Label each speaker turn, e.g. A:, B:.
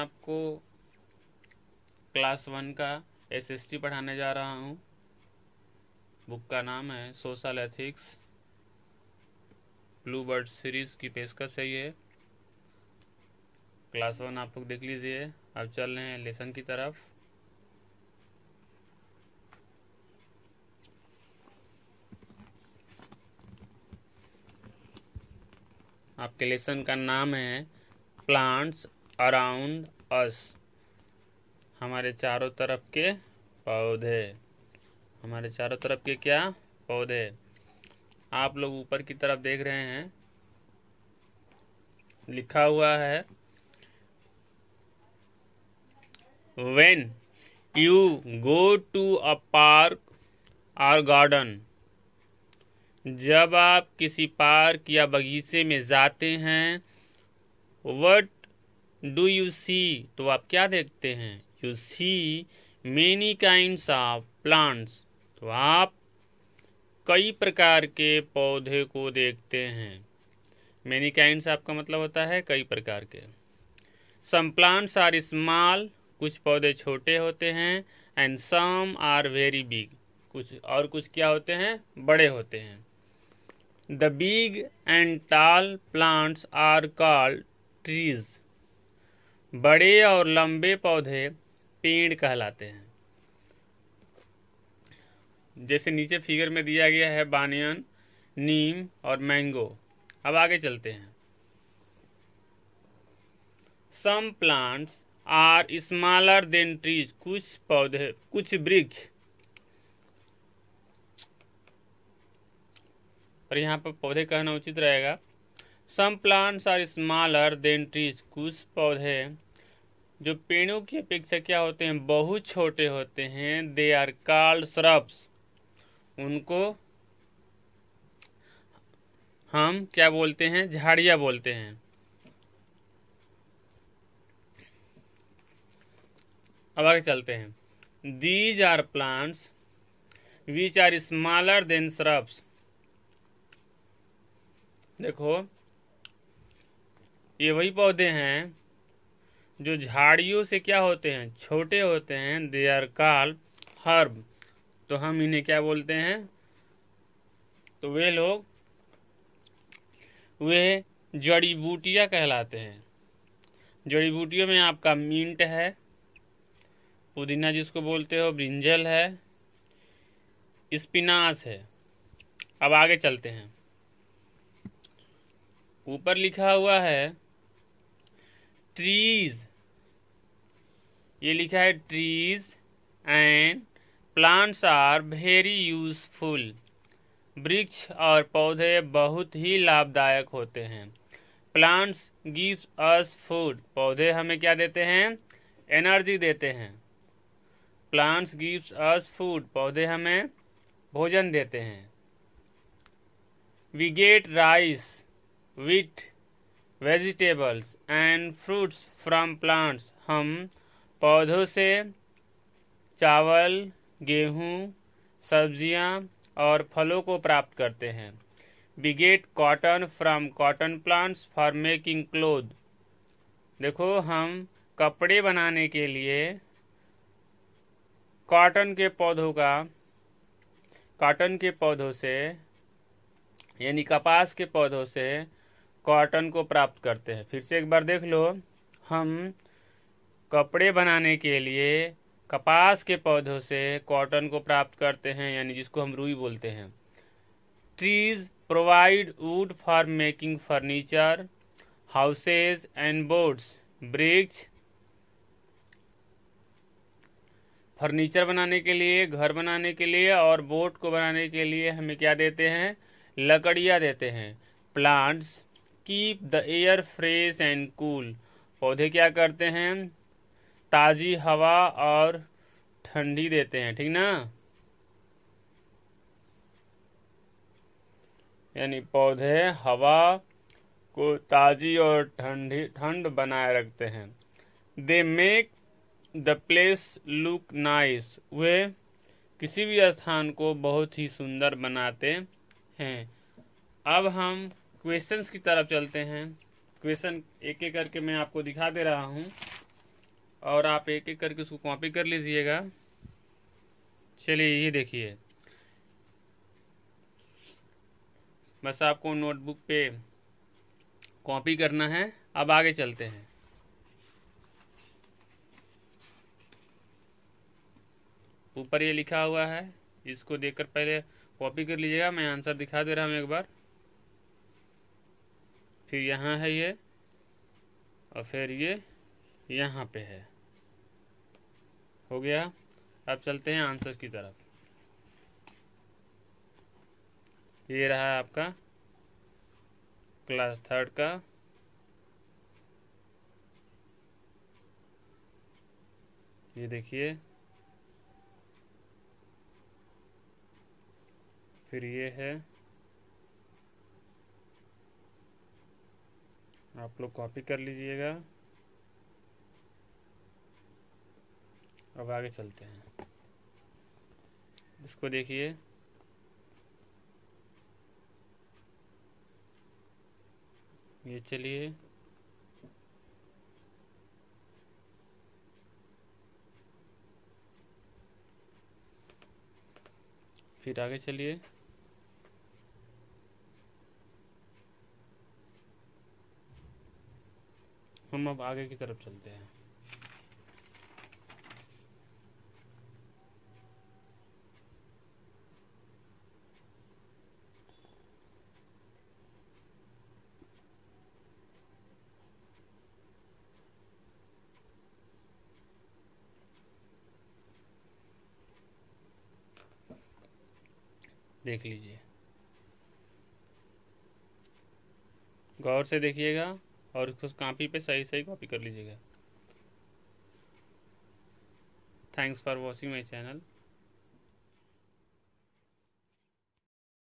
A: आपको class one का SST पढ़ाने जा रहा हूँ बुक का नाम है social ethics blue bird series की पेशकश है ये क्लास वन आप लोग देख लीजिए अब चल रहे हैं लेसन की तरफ आपके लेसन का नाम है प्लांट्स अराउंड अस हमारे चारों तरफ के पौधे हमारे चारों तरफ के क्या पौधे आप लोग ऊपर की तरफ देख रहे हैं लिखा हुआ है when you go to a park और गार्डन जब आप किसी पार्क या बगीचे में जाते हैं वट डू यू सी तो आप क्या देखते हैं you see many kinds of plants तो आप कई प्रकार के पौधे को देखते हैं मेनी काइंड्स आपका मतलब होता है कई प्रकार के सम प्लांट्स आर स्मॉल कुछ पौधे छोटे होते हैं and some are very big कुछ और कुछ क्या होते हैं बड़े होते हैं the big and tall plants are called trees बड़े और लंबे पौधे पेड़ कहलाते हैं जैसे नीचे फिगर में दिया गया है बानियन नीम और मैंगो अब आगे चलते हैं some plants are smaller than trees कुछ पौधे कुछ वृक्ष और यहाँ पर पौधे कहना उचित रहेगा some plants are smaller than trees कुछ पौधे जो पेड़ों की अपेक्षा क्या होते हैं बहुत छोटे होते हैं दे आर कॉल्ड श्रब्स उनको हम क्या बोलते हैं झाड़िया बोलते हैं अब आगे चलते हैं these are plants which are smaller than shrubs देखो ये वही पौधे हैं जो झाड़ियों से क्या होते हैं छोटे होते हैं दे आर कॉल हर्ब तो हम इन्हें क्या बोलते हैं तो वे लोग वे जड़ी बूटियाँ कहलाते हैं जड़ी बूटियों में आपका मिंट है पुदीना जिसको बोलते हो ब्रिंजल है स्पिनास है अब आगे चलते हैं ऊपर लिखा हुआ है ट्रीज़ ये लिखा है trees and plants are very useful वृक्ष और पौधे बहुत ही लाभदायक होते हैं प्लांट्स गिव्स अस फूड पौधे हमें क्या देते हैं एनर्जी देते हैं प्लांट्स गिव्स अस फूड पौधे हमें भोजन देते हैं we get rice with vegetables and fruits from plants हम पौधों से चावल गेहूं सब्जियां और फलों को प्राप्त करते हैं we get cotton from cotton plants for making cloth देखो हम कपड़े बनाने के लिए कॉटन के पौधों का कॉटन के पौधों से यानी कपास के पौधों से कॉटन को प्राप्त करते हैं फिर से एक बार देख लो हम कपड़े बनाने के लिए कपास के पौधों से कॉटन को प्राप्त करते हैं यानी जिसको हम रुई बोलते हैं trees provide wood for making furniture houses and boards bricks furniture बनाने के लिए घर बनाने के लिए और बोट को बनाने के लिए हमें क्या देते हैं लकड़ियाँ देते हैं plants keep the air fresh and cool पौधे क्या करते हैं ताज़ी हवा और ठंडी देते हैं ठीक ना यानी पौधे हवा को ताज़ी और ठंडी ठंड बनाए रखते हैं they make the place look nice वे किसी भी स्थान को बहुत ही सुंदर बनाते हैं अब हम क्वेश्चंस की तरफ चलते हैं क्वेश्चन एक एक करके मैं आपको दिखा दे रहा हूँ और आप एक एक करके उसको कॉपी कर लीजिएगा चलिए ये देखिए बस आपको नोटबुक पे कॉपी करना है अब आगे चलते हैं ऊपर ये लिखा हुआ है इसको देखकर पहले कॉपी कर लीजिएगा मैं आंसर दिखा दे रहा हूँ एक बार फिर यहाँ है ये और फिर ये यहाँ पे है हो गया अब चलते हैं आंसर की तरफ ये रहा आपका क्लास थर्ड का ये देखिए फिर ये है आप लोग कॉपी कर लीजिएगा अब आगे चलते हैं इसको देखिए ये चलिए फिर आगे चलिए हम अब आगे की तरफ चलते हैं देख लीजिए गौर से देखिएगा और उसको कापी पे सही सही कॉपी कर लीजिएगा thanks for watching my channel